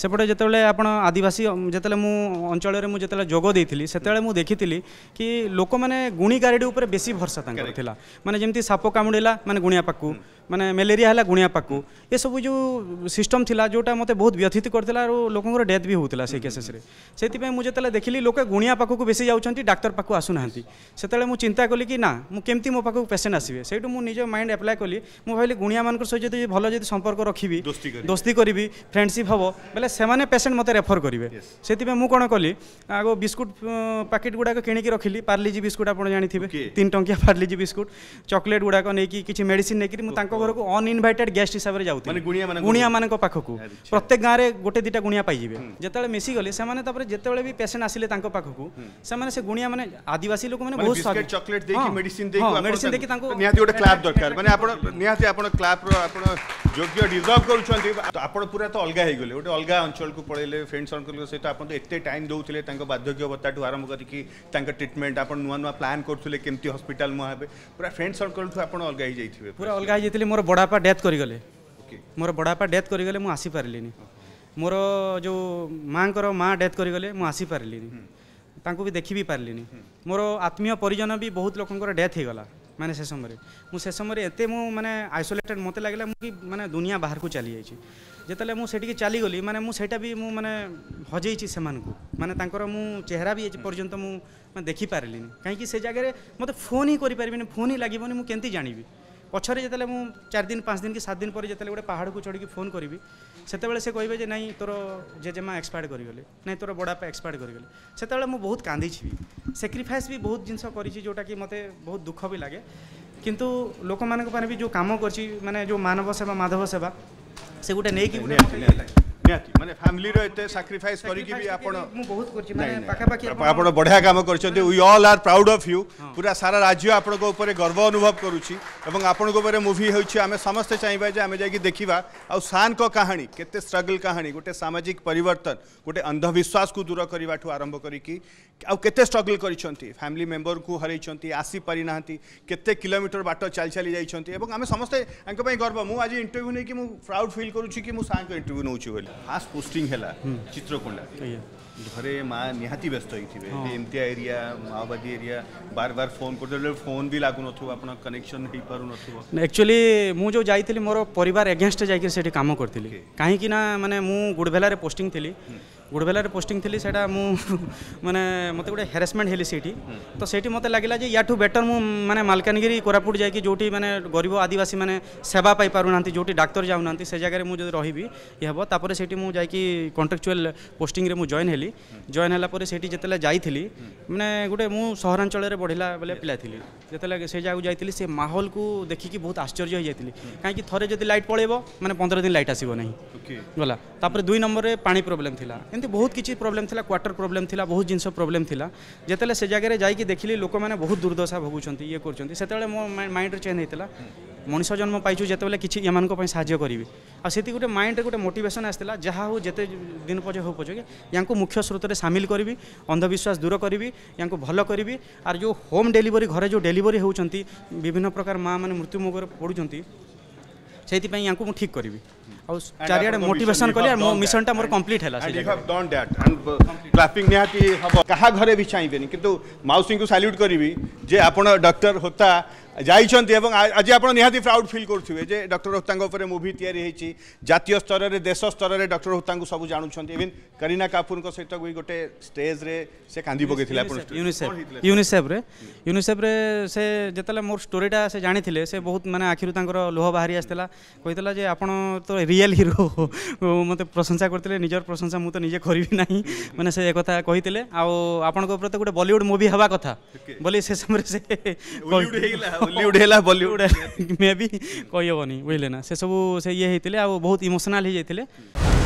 सेपटे जो आप आदिवासी जिते अंचल में जिते जोग दे से मुझे देखी कि लोक मैंने गुणी गारे गुणीगारेडी बेस भरसा मैंने जमी साप कामुड़ा मैंने गुणिया पाक मैंने मेलेरिया है गुणिया पाक ये सब जो सिस्टम थी जोटा मत बहुत व्यथित कर लोकों डेथ भी होता से केसेस से मुझे जो देख ली लोके गुणिया पाक बेस जाऊँच डाक्तर पाक आसूना से मुझे चिंता कली कि ना मुझे मो पा पेसेंट आसे से मुझे माइंड एप्लाय कली मुझे गुणिया मान सहित भल जो संपर्क रखी दोस्ती करी फ्रेंडसीप हे बोले ସେମାନେ ପେସେଣ୍ଟ ମୋତେ ରେଫର୍ କରିବେ ସେଥିପାଇଁ ମୁଁ କ'ଣ କଲି ଆଗ ବିସ୍କୁଟ୍ ପ୍ୟାକେଟ୍ ଗୁଡ଼ାକ କିଣିକି ରଖିଲି ପାର୍ଲିଜି ବିସ୍କୁଟ୍ ଆପଣ ଜାଣିଥିବେ ତିନି ଟଙ୍କିଆ ପାର୍ଲିଜି ବିସ୍କୁଟ୍ ଚକୋଲେଟ୍ ଗୁଡ଼ାକ ନେଇକି କିଛି ମେଡ଼ିସିନ୍ ନେଇକି ମୁଁ ତାଙ୍କ ଘରକୁ ଅନଇନ୍ଭାଇଟେଡ୍ ଗେଷ୍ଟ ହିସାବରେ ଯାଉଥିଲି ଗୁଣିଆମାନଙ୍କ ପାଖକୁ ପ୍ରତ୍ୟେକ ଗାଁରେ ଗୋଟେ ଦୁଇଟା ଗୁଣିଆ ପାଇଯିବେ ଯେତେବେଳେ ମିଶିଗଲେ ସେମାନେ ତାପରେ ଯେତେବେଳେ ବି ପେସେଣ୍ଟ ଆସିଲେ ତାଙ୍କ ପାଖକୁ ସେମାନେ ସେ ଗୁଣିଆମାନେ ଆଦିବାସୀ ଲୋକମାନେ ବହୁତ ଚକୋଲେଟ୍ ଦେଇକି ମେଡ଼ିସିନ୍ ଦେଇକି ମେଡ଼ିସିନ୍ ଦେଇକି ତାଙ୍କୁ ନିହାତି ଗୋଟେ କ୍ଲାପ୍ ଦରକାର ମାନେ ଆପଣ ନିହାତି ଆପଣ କ୍ଲାପ୍ର ଆପଣ ଯୋଗ୍ୟ ଡିଜର୍ଭ କରୁଛନ୍ତି ଆପଣ ପୁରା ତ ଅଲଗା ହେଇଗଲେ ଗୋଟେ ଅଲଗା ଅଞ୍ଚଳକୁ ପଳେଇଲେ ଫ୍ରେଣ୍ଡସ୍ ସର୍କଲ୍ ସହିତ ଆପଣ ତ ଏତେ ଟାଇମ୍ ଦେଉଥିଲେ ତାଙ୍କ ବାର୍ଦ୍ଧକ୍ୟବତାଠୁ ଆରମ୍ଭ କରିକି ତାଙ୍କ ଟ୍ରିଟମେଣ୍ଟ ଆପଣ ନୂଆ ନୂଆ ପ୍ଲାନ୍ କରୁଥିଲେ କେମିତି ହସ୍ପିଟାଲ ମୁଁ ହେବେ ପୁରା ଫ୍ରେଣ୍ଡ ସର୍କଲ୍ଠୁ ଆପଣ ଅଲଗା ହେଇଯାଇଥିବେ ପୁରା ଅଲଗା ହେଇଯାଇଥିଲି ମୋର ବଡ଼ବାପା ଡେଥ୍ କରିଗଲେ ମୋର ବଡ଼ବାପା ଡେଥ୍ କରିଗଲେ ମୁଁ ଆସିପାରିଲିନି ମୋର ଯେଉଁ ମାଆଙ୍କର ମାଆ ଡେଥ୍ କରିଗଲେ ମୁଁ ଆସିପାରିଲିନି ତାଙ୍କୁ ବି ଦେଖି ବି ପାରିଲିନି ମୋର ଆତ୍ମୀୟ ପରିଜନ ବି ବହୁତ ଲୋକଙ୍କର ଡେଥ୍ ହେଇଗଲା ମାନେ ସେ ସମୟରେ ମୁଁ ସେ ସମୟରେ ଏତେ ମୁଁ ମାନେ ଆଇସୋଲେଟେଡ୍ ମୋତେ ଲାଗିଲା ମୁଁ କି ମାନେ ଦୁନିଆ ବାହାରକୁ ଚାଲିଯାଇଛି ଯେତେବେଳେ ମୁଁ ସେଠିକି ଚାଲିଗଲି ମାନେ ମୁଁ ସେଇଟା ବି ମୁଁ ମାନେ ହଜେଇଛି ସେମାନଙ୍କୁ ମାନେ ତାଙ୍କର ମୁଁ ଚେହେରା ବି ପର୍ଯ୍ୟନ୍ତ ମୁଁ ମାନେ ଦେଖିପାରିଲିନି କାହିଁକି ସେ ଜାଗାରେ ମୋତେ ଫୋନ୍ ହିଁ କରିପାରିବିନି ଫୋନ୍ ହିଁ ଲାଗିବନି ମୁଁ କେମିତି ଜାଣିବି ପଛରେ ଯେତେବେଳେ ମୁଁ ଚାରି ଦିନ ପାଞ୍ଚ ଦିନ କି ସାତ ଦିନ ପରେ ଯେତେବେଳେ ଗୋଟେ ପାହାଡ଼କୁ ଚଢ଼ିକି ଫୋନ୍ କରିବି ସେତେବେଳେ ସେ କହିବେ ଯେ ନାଇଁ ତୋର ଜେଜେମା ଏକ୍ସପାୟାର୍ଡ଼ କରିଗଲେ ନାଇଁ ତୋର ବଡ଼ବାପା ଏକ୍ସପାୟାର୍ଡ଼ କରିଗଲେ ସେତେବେଳେ ମୁଁ ବହୁତ କାନ୍ଦିଛି ବି ସାକ୍ରିଫାଇସ୍ ବି ବହୁତ ଜିନିଷ କରିଛି ଯେଉଁଟାକି ମୋତେ ବହୁତ ଦୁଃଖ ବି ଲାଗେ କିନ୍ତୁ ଲୋକମାନଙ୍କ ପାଇଁ ବି ଯେଉଁ କାମ କରିଛି ମାନେ ଯେଉଁ ମାନବ ସେବା ମାଧବ ସେବା ᱥেগুটে নেকি বুনে নিয়া কি মানে ફેમિલી ৰেতে সাক্ৰিফাইস কৰি কি বি আপোন মই বহুত কৰিছ মানে পাখা পাখি আপোন বড়য়া কাম কৰিছ তে we all are proud of you पुरा সৰা ৰাজ্য আপোনক ওপৰে গৰ্ব অনুভৱ কৰুচি এবং আপোনক ওপৰে মুভি হৈছে আমি সম스테 চাইবা যে আমি جاي কি দেখিবা আৰু সানক কাহিনী কতে ষ্ট্ৰাগল কাহিনী গটে সামাজিক পৰিৱৰ্তন গটে অন্ধ বিশ্বাসক দূৰ কৰিবাটো আৰম্ভ কৰি কি ଆଉ କେତେ ଷ୍ଟ୍ରଗଲ୍ କରିଛନ୍ତି ଫ୍ୟାମିଲି ମେମ୍ବରଙ୍କୁ ହରାଇଛନ୍ତି ଆସିପାରିନାହାନ୍ତି କେତେ କିଲୋମିଟର ବାଟ ଚାଲି ଚାଲି ଯାଇଛନ୍ତି ଏବଂ ଆମେ ସମସ୍ତେ ତାଙ୍କ ପାଇଁ ଗର୍ବ ମୁଁ ଆଜି ଇଣ୍ଟରଭ୍ୟୁ ନେଇକି ମୁଁ ପ୍ରାଉଡ୍ ଫିଲ୍ କରୁଛି କି ମୁଁ ସାର୍ଙ୍କ ଇଣ୍ଟରଭ୍ୟୁ ନେଉଛି ବୋଲି ଫାଷ୍ଟ ପୋଷ୍ଟିଂ ହେଲା ଚିତ୍ରକୁଣ୍ଡା ଘରେ ମାଆ ନିହାତି ବ୍ୟସ୍ତ ହେଇଥିବେ ଏମିତିଆ ଏରିଆ ମାଓବାଦୀ ଏରିଆ ବାର ବାର ଫୋନ୍ କରିଦେଲେ ଫୋନ୍ ବି ଲାଗୁନଥିବ ଆପଣ କନେକ୍ସନ୍ ହେଇପାରୁନଥିବ ଆକ୍ଚୁଆଲି ମୁଁ ଯେଉଁ ଯାଇଥିଲି ମୋର ପରିବାର ଏଗେନଷ୍ଟରେ ଯାଇକି ସେଠି କାମ କରିଥିଲି କାହିଁକି ନା ମାନେ ମୁଁ ଗୁଡ଼ଭେଲାରେ ପୋଷ୍ଟିଂ ଥିଲି गुड़बेलार पोस्टिंग थी सैटा मु मैंने मत गोटे हेरासमेंट है सीठी तो सही मतलब लगला या बेटर मुझ मैंने मलकानगि कोरापुट जा मैंने गरीब आदिवासी मैंने सेवा पाई पार ना जो डाक्तर जाऊना से जगह मुझे रही हेपर से मुझे कंट्राक्चुआल पोस्टिंग मुझे जॉन है जॉन है सही जिते जाइली मैंने गोटे मुझरांचल बढ़ला बोले पिला थी जितने से जगह जाइली से को देखिक बहुत आश्चर्य हो जाती कहीं थे जब लाइट पलैब मैंने पंद्रह दिन लाइट आसवना गला दुई नंबर में पा प्रोब्लेम थी ଏମିତି ବହୁତ କିଛି ପ୍ରୋବ୍ଲେମ୍ ଥିଲା କ୍ୱାର୍ଟର ପ୍ରୋବ୍ଲେମ୍ ଥିଲା ବହୁତ ଜିନିଷ ପ୍ରୋବ୍ଲେମ୍ ଥିଲା ଯେତେବେଳେ ସେ ଜାଗାରେ ଯାଇକି ଦେଖିଲି ଲୋକମାନେ ବହୁତ ଦୁର୍ଦଶା ଭୋଗୁଛନ୍ତି ଇଏ କରୁଛନ୍ତି ସେତେବେଳେ ମୋ ମାଇଣ୍ଡରେ ଚେଞ୍ଜ ହେଇଥିଲା ମଣିଷ ଜନ୍ମ ପାଇଛୁ ଯେତେବେଳେ କିଛି ଏମାନଙ୍କ ପାଇଁ ସାହାଯ୍ୟ କରିବି ଆଉ ସେଠି ଗୋଟେ ମାଇଣ୍ଡରେ ଗୋଟେ ମୋଟିଭେସନ୍ ଆସିଥିଲା ଯାହା ହେଉ ଯେତେ ଦିନ ପଛେ ହେଉ ପଛକେ ୟାଙ୍କୁ ମୁଖ୍ୟ ସ୍ରୋତରେ ସାମିଲ କରିବି ଅନ୍ଧବିଶ୍ୱାସ ଦୂର କରିବି ୟାଙ୍କୁ ଭଲ କରିବି ଆର୍ ଯେଉଁ ହୋମ୍ ଡେଲିଭରି ଘରେ ଯେଉଁ ଡେଲିଭରି ହେଉଛନ୍ତି ବିଭିନ୍ନ ପ୍ରକାର ମାଆମାନେ ମୃତ୍ୟୁମୁଖରେ ପଡ଼ୁଛନ୍ତି ସେଇଥିପାଇଁ ୟାଙ୍କୁ ମୁଁ ଠିକ୍ କରିବି मोटिवेशन मिशन मोर कंप्लीट है चाहिए मौसमी को साल्यूट करी डक्टर होता जाती आज आपति प्राउड फिल करेंगे जे डक्टर होता मुवी तैयारी जितिय स्तर में देश स्तर में डक्टर होता सब जानूं इवन करीना कपूर सहित भी गोटे स्टेज रे से कांदी पके यूनिसेफ यूनिसेफ यूनिसेफ से जिते मोर स्टोरीटा से जानते से बहुत मानने आखिर लुह बाहरी आसाला कही आप ରିଏଲ୍ ହିରୋ ମୋତେ ପ୍ରଶଂସା କରିଥିଲେ ନିଜର ପ୍ରଶଂସା ମୁଁ ତ ନିଜେ କରିବି ନାହିଁ ମାନେ ସେ କଥା କହିଥିଲେ ଆଉ ଆପଣଙ୍କ ଉପରେ ତ ଗୋଟେ ବଲିଉଡ଼ ମୁଭି ହେବା କଥା ବୋଲି ସେ ସମୟରେ ସେ ହେଲା ବଲିଉଡ଼ ମେ ବି କହିହେବନି ବୁଝିଲେ ନା ସେସବୁ ସେ ଇଏ ହେଇଥିଲେ ଆଉ ବହୁତ ଇମୋସନାଲ୍ ହେଇଯାଇଥିଲେ